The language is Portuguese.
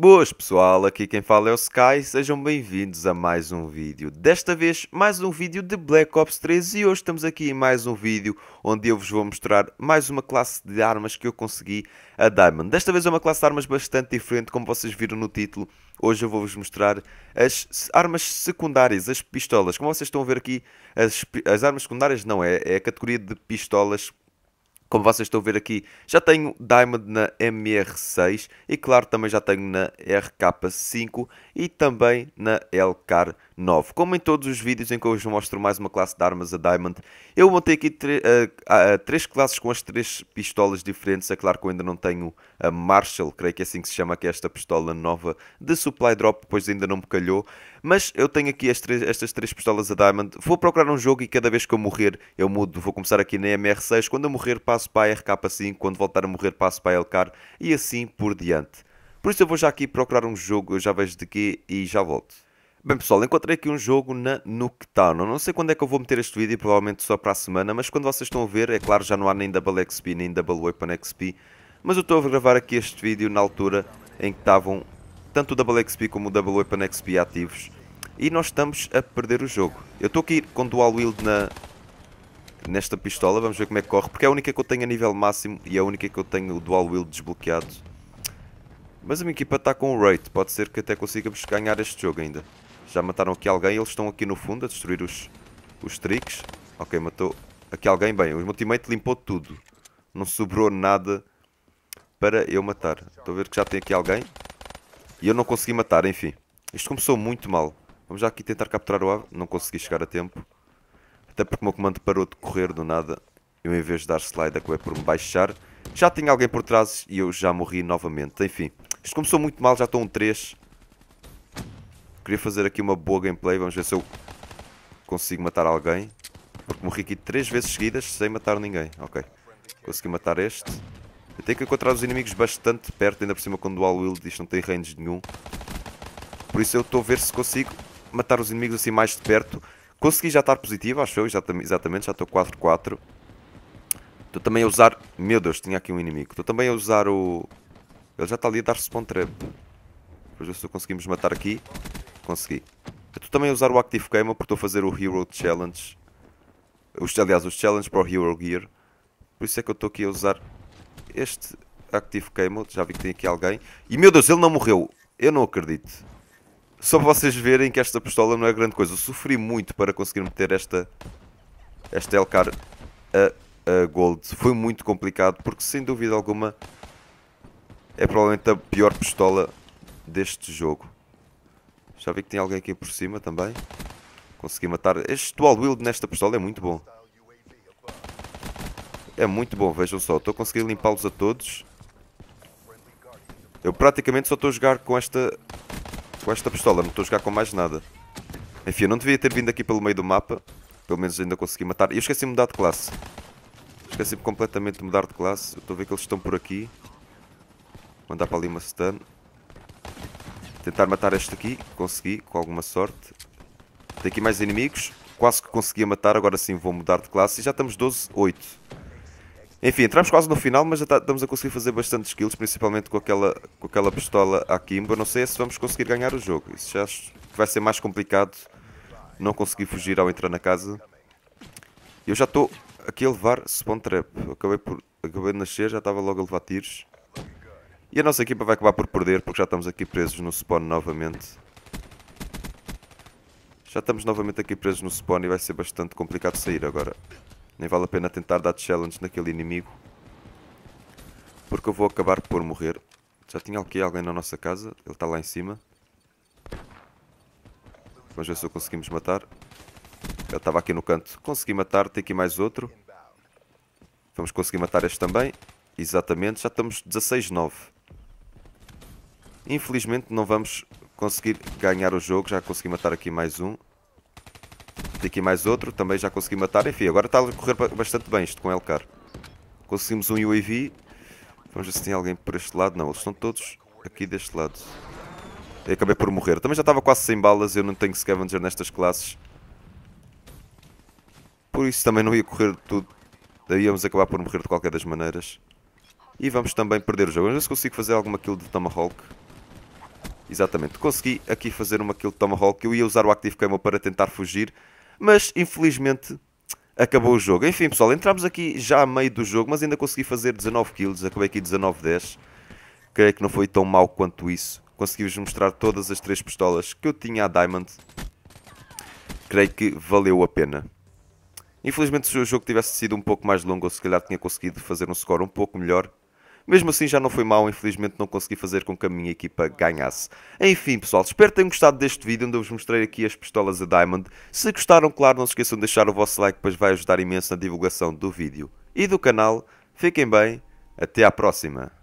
Boas pessoal, aqui quem fala é o Sky, sejam bem-vindos a mais um vídeo. Desta vez, mais um vídeo de Black Ops 3 e hoje estamos aqui em mais um vídeo onde eu vos vou mostrar mais uma classe de armas que eu consegui a Diamond. Desta vez é uma classe de armas bastante diferente, como vocês viram no título. Hoje eu vou-vos mostrar as armas secundárias, as pistolas. Como vocês estão a ver aqui, as, as armas secundárias não, é, é a categoria de pistolas como vocês estão a ver aqui, já tenho Diamond na MR6 e claro também já tenho na RK5 e também na Car 9. Como em todos os vídeos em que eu vos mostro mais uma classe de armas, a Diamond, eu montei aqui três classes com as três pistolas diferentes. É claro que eu ainda não tenho a Marshall, creio que é assim que se chama, que é esta pistola nova de Supply Drop, pois ainda não me calhou. Mas eu tenho aqui três, estas três pistolas a Diamond. Vou procurar um jogo e cada vez que eu morrer, eu mudo. Vou começar aqui na MR6, quando eu morrer passo para a RK5, quando voltar a morrer passo para a LK e assim por diante. Por isso eu vou já aqui procurar um jogo, eu já vejo de quê e já volto. Bem pessoal, encontrei aqui um jogo na Nuketown. Não sei quando é que eu vou meter este vídeo, provavelmente só para a semana, mas quando vocês estão a ver, é claro, já não há nem Double XP, nem Double Weapon XP, mas eu estou a gravar aqui este vídeo na altura em que estavam tanto o Double XP como o Double Weapon XP ativos e nós estamos a perder o jogo. Eu estou aqui com dual wield na, nesta pistola, vamos ver como é que corre, porque é a única que eu tenho a nível máximo e é a única que eu tenho o dual wield desbloqueado. Mas a minha equipa está com o rate, pode ser que até consigamos ganhar este jogo ainda. Já mataram aqui alguém. Eles estão aqui no fundo a destruir os, os tricks. Ok, matou aqui alguém. Bem, o meu teammate limpou tudo. Não sobrou nada para eu matar. Estou a ver que já tem aqui alguém. E eu não consegui matar, enfim. Isto começou muito mal. Vamos já aqui tentar capturar o ave. Não consegui chegar a tempo. Até porque o meu comando parou de correr do nada. Eu em vez de dar slide acabei por me baixar. Já tinha alguém por trás e eu já morri novamente. Enfim, isto começou muito mal. Já estou um 3. Queria fazer aqui uma boa gameplay, vamos ver se eu consigo matar alguém. Porque morri aqui três vezes seguidas sem matar ninguém. Ok, consegui matar este. Eu tenho que encontrar os inimigos bastante perto, ainda por cima com dual wield, isto não tem range nenhum. Por isso eu estou a ver se consigo matar os inimigos assim mais de perto. Consegui já estar positivo, acho eu, exatamente, já estou 4-4. Estou também a usar... Meu Deus, tinha aqui um inimigo. Estou também a usar o... Ele já está ali a dar spawn trap. vamos ver se conseguimos matar aqui consegui. Eu estou também a usar o Active Gamer porque estou a fazer o Hero Challenge. Os, aliás, os Challenge para o Hero Gear. Por isso é que eu estou aqui a usar este Active Gamer. Já vi que tem aqui alguém. E meu Deus, ele não morreu. Eu não acredito. Só para vocês verem que esta pistola não é grande coisa. Eu sofri muito para conseguir meter esta, esta Elcar a, a Gold. Foi muito complicado porque sem dúvida alguma é provavelmente a pior pistola deste jogo. Já vi que tem alguém aqui por cima também. Consegui matar. Este dual wield nesta pistola é muito bom. É muito bom, vejam só. Estou a conseguir limpá-los a todos. Eu praticamente só estou a jogar com esta... Com esta pistola. Não estou a jogar com mais nada. Enfim, eu não devia ter vindo aqui pelo meio do mapa. Pelo menos ainda consegui matar. E eu esqueci-me de mudar de classe. Esqueci-me completamente de mudar de classe. estou a ver que eles estão por aqui. Vou mandar para ali uma stun. Tentar matar este aqui. Consegui, com alguma sorte. Tem aqui mais inimigos. Quase que consegui matar, agora sim vou mudar de classe. E já estamos 12, 8. Enfim, entramos quase no final, mas já tá, estamos a conseguir fazer bastantes kills, principalmente com aquela, com aquela pistola Akimbo. Não sei se vamos conseguir ganhar o jogo. Isso já vai ser mais complicado não conseguir fugir ao entrar na casa. Eu já estou aqui a levar spawn trap. Acabei, por, acabei de nascer, já estava logo a levar tiros. E a nossa equipa vai acabar por perder, porque já estamos aqui presos no spawn novamente. Já estamos novamente aqui presos no spawn e vai ser bastante complicado sair agora. Nem vale a pena tentar dar challenge naquele inimigo. Porque eu vou acabar por morrer. Já tinha aqui alguém na nossa casa. Ele está lá em cima. Vamos ver se o conseguimos matar. Ele estava aqui no canto. Consegui matar. Tem aqui mais outro. Vamos conseguir matar este também. Exatamente. Já estamos 16-9. Infelizmente não vamos conseguir ganhar o jogo. Já consegui matar aqui mais um. aqui mais outro. Também já consegui matar. Enfim, agora está a correr bastante bem isto com Elcar. Conseguimos um UAV. Vamos ver se tem alguém por este lado. Não, eles estão todos aqui deste lado. Eu acabei por morrer. Também já estava quase sem balas. Eu não tenho scavenger nestas classes. Por isso também não ia correr tudo. Daí íamos acabar por morrer de qualquer das maneiras. E vamos também perder o jogo. Vamos ver se consigo fazer alguma kill de Tomahawk. Exatamente. Consegui aqui fazer uma kill de Tomahawk. Eu ia usar o Active Camo para tentar fugir, mas infelizmente acabou o jogo. Enfim, pessoal, entramos aqui já a meio do jogo, mas ainda consegui fazer 19 kills. Acabei aqui 19-10. Creio que não foi tão mau quanto isso. Consegui-vos mostrar todas as três pistolas que eu tinha a Diamond. Creio que valeu a pena. Infelizmente, se o jogo tivesse sido um pouco mais longo, eu se calhar tinha conseguido fazer um score um pouco melhor. Mesmo assim já não foi mal, infelizmente não consegui fazer com que a minha equipa ganhasse. Enfim pessoal, espero que tenham gostado deste vídeo onde eu vos mostrei aqui as pistolas a Diamond. Se gostaram, claro, não se esqueçam de deixar o vosso like, pois vai ajudar imenso na divulgação do vídeo e do canal. Fiquem bem, até à próxima!